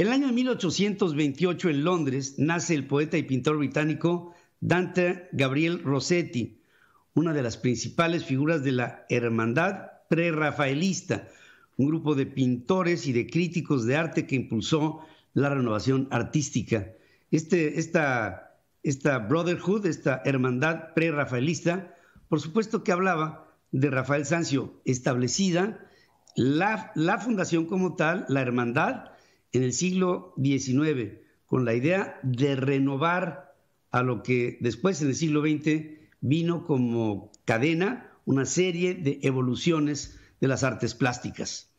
El año 1828 en Londres nace el poeta y pintor británico Dante Gabriel Rossetti, una de las principales figuras de la hermandad prerrafaelista, un grupo de pintores y de críticos de arte que impulsó la renovación artística. Este, esta, esta brotherhood, esta hermandad prerrafaelista, por supuesto que hablaba de Rafael Sancio, establecida la, la fundación como tal, la hermandad, en el siglo XIX con la idea de renovar a lo que después en el siglo XX vino como cadena una serie de evoluciones de las artes plásticas.